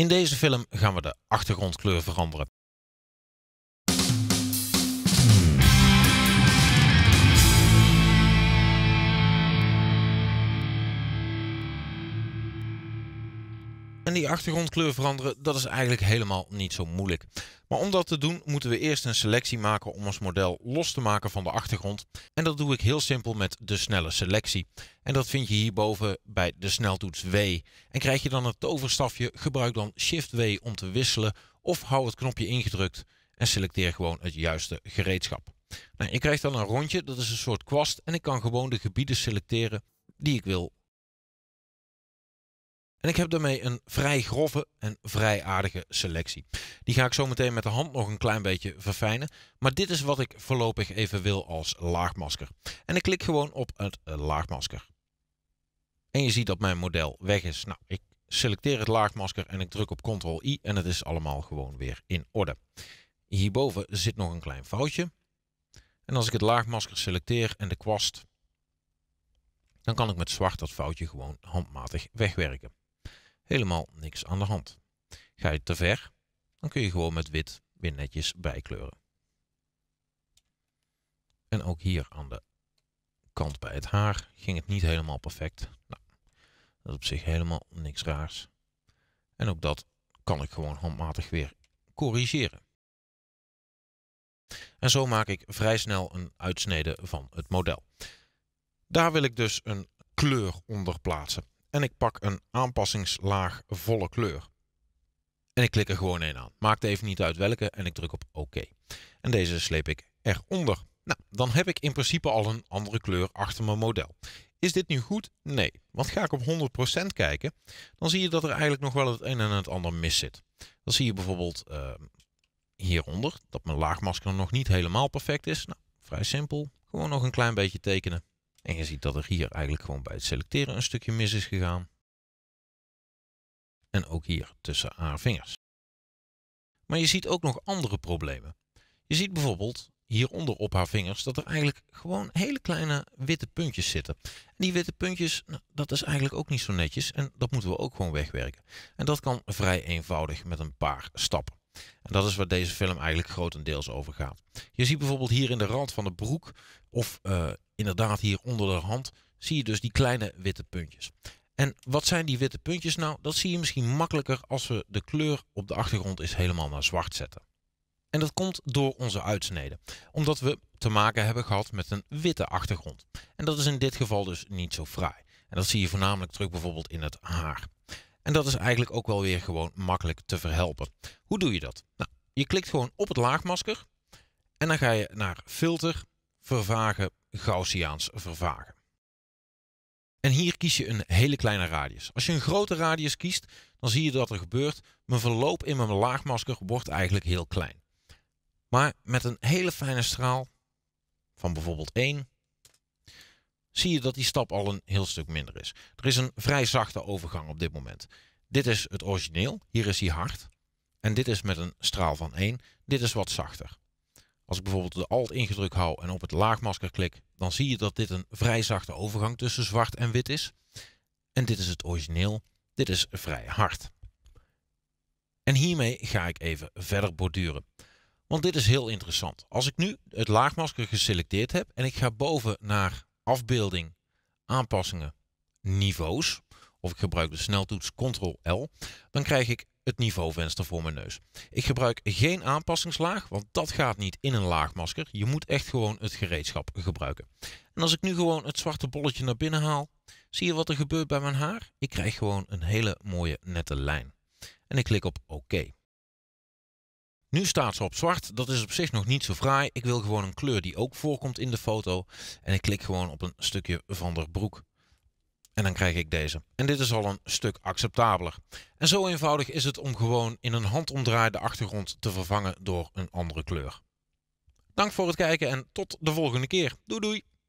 In deze film gaan we de achtergrondkleur veranderen. die achtergrondkleur veranderen, dat is eigenlijk helemaal niet zo moeilijk. Maar om dat te doen moeten we eerst een selectie maken om ons model los te maken van de achtergrond. En dat doe ik heel simpel met de snelle selectie. En dat vind je hierboven bij de sneltoets W. En krijg je dan het overstafje, gebruik dan Shift W om te wisselen of hou het knopje ingedrukt en selecteer gewoon het juiste gereedschap. Nou, ik krijg dan een rondje, dat is een soort kwast en ik kan gewoon de gebieden selecteren die ik wil en ik heb daarmee een vrij grove en vrij aardige selectie. Die ga ik zo meteen met de hand nog een klein beetje verfijnen. Maar dit is wat ik voorlopig even wil als laagmasker. En ik klik gewoon op het eh, laagmasker. En je ziet dat mijn model weg is. Nou, ik selecteer het laagmasker en ik druk op Ctrl-I en het is allemaal gewoon weer in orde. Hierboven zit nog een klein foutje. En als ik het laagmasker selecteer en de kwast, dan kan ik met zwart dat foutje gewoon handmatig wegwerken helemaal niks aan de hand. Ga je te ver, dan kun je gewoon met wit weer netjes bijkleuren. En ook hier aan de kant bij het haar ging het niet helemaal perfect. Nou, dat is op zich helemaal niks raars. En ook dat kan ik gewoon handmatig weer corrigeren. En zo maak ik vrij snel een uitsnede van het model. Daar wil ik dus een kleur onder plaatsen en ik pak een aanpassingslaag volle kleur. En ik klik er gewoon één aan. Maakt even niet uit welke en ik druk op OK. En deze sleep ik eronder. Nou, dan heb ik in principe al een andere kleur achter mijn model. Is dit nu goed? Nee. Want ga ik op 100% kijken, dan zie je dat er eigenlijk nog wel het een en het ander mis zit. Dan zie je bijvoorbeeld ehm, hieronder dat mijn laagmasker nog niet helemaal perfect is. Nou, vrij simpel. Gewoon nog een klein beetje tekenen en je ziet dat er hier eigenlijk gewoon bij het selecteren een stukje mis is gegaan. En ook hier tussen haar vingers. Maar je ziet ook nog andere problemen. Je ziet bijvoorbeeld hieronder op haar vingers dat er eigenlijk gewoon hele kleine witte puntjes zitten. En die witte puntjes, nou, dat is eigenlijk ook niet zo netjes en dat moeten we ook gewoon wegwerken. En dat kan vrij eenvoudig met een paar stappen. En dat is waar deze film eigenlijk grotendeels over gaat. Je ziet bijvoorbeeld hier in de rand van de broek, of eh, inderdaad hier onder de hand, zie je dus die kleine witte puntjes. En wat zijn die witte puntjes nou? Dat zie je misschien makkelijker als we de kleur op de achtergrond eens helemaal naar zwart zetten. En dat komt door onze uitsneden, omdat we te maken hebben gehad met een witte achtergrond. En dat is in dit geval dus niet zo fraai. En dat zie je voornamelijk terug bijvoorbeeld in het haar. En dat is eigenlijk ook wel weer gewoon makkelijk te verhelpen. Hoe doe je dat? Nou, je klikt gewoon op het laagmasker en dan ga je naar filter, vervagen, Gaussiaans vervagen. En hier kies je een hele kleine radius. Als je een grote radius kiest, dan zie je dat er gebeurt. Mijn verloop in mijn laagmasker wordt eigenlijk heel klein. Maar met een hele fijne straal van bijvoorbeeld 1 zie je dat die stap al een heel stuk minder is. Er is een vrij zachte overgang op dit moment. Dit is het origineel, hier is hij hard. En dit is met een straal van 1, dit is wat zachter. Als ik bijvoorbeeld de alt ingedrukt hou en op het laagmasker klik, dan zie je dat dit een vrij zachte overgang tussen zwart en wit is. En dit is het origineel, dit is vrij hard. En hiermee ga ik even verder borduren. Want dit is heel interessant. Als ik nu het laagmasker geselecteerd heb en ik ga boven naar afbeelding, aanpassingen, niveaus, of ik gebruik de sneltoets Ctrl-L, dan krijg ik het niveauvenster voor mijn neus. Ik gebruik geen aanpassingslaag, want dat gaat niet in een laagmasker. Je moet echt gewoon het gereedschap gebruiken. En als ik nu gewoon het zwarte bolletje naar binnen haal, zie je wat er gebeurt bij mijn haar? Ik krijg gewoon een hele mooie nette lijn. En ik klik op OK. Nu staat ze op zwart. Dat is op zich nog niet zo fraai. Ik wil gewoon een kleur die ook voorkomt in de foto. En ik klik gewoon op een stukje van de broek. En dan krijg ik deze. En dit is al een stuk acceptabeler. En zo eenvoudig is het om gewoon in een de achtergrond te vervangen door een andere kleur. Dank voor het kijken en tot de volgende keer. Doei doei!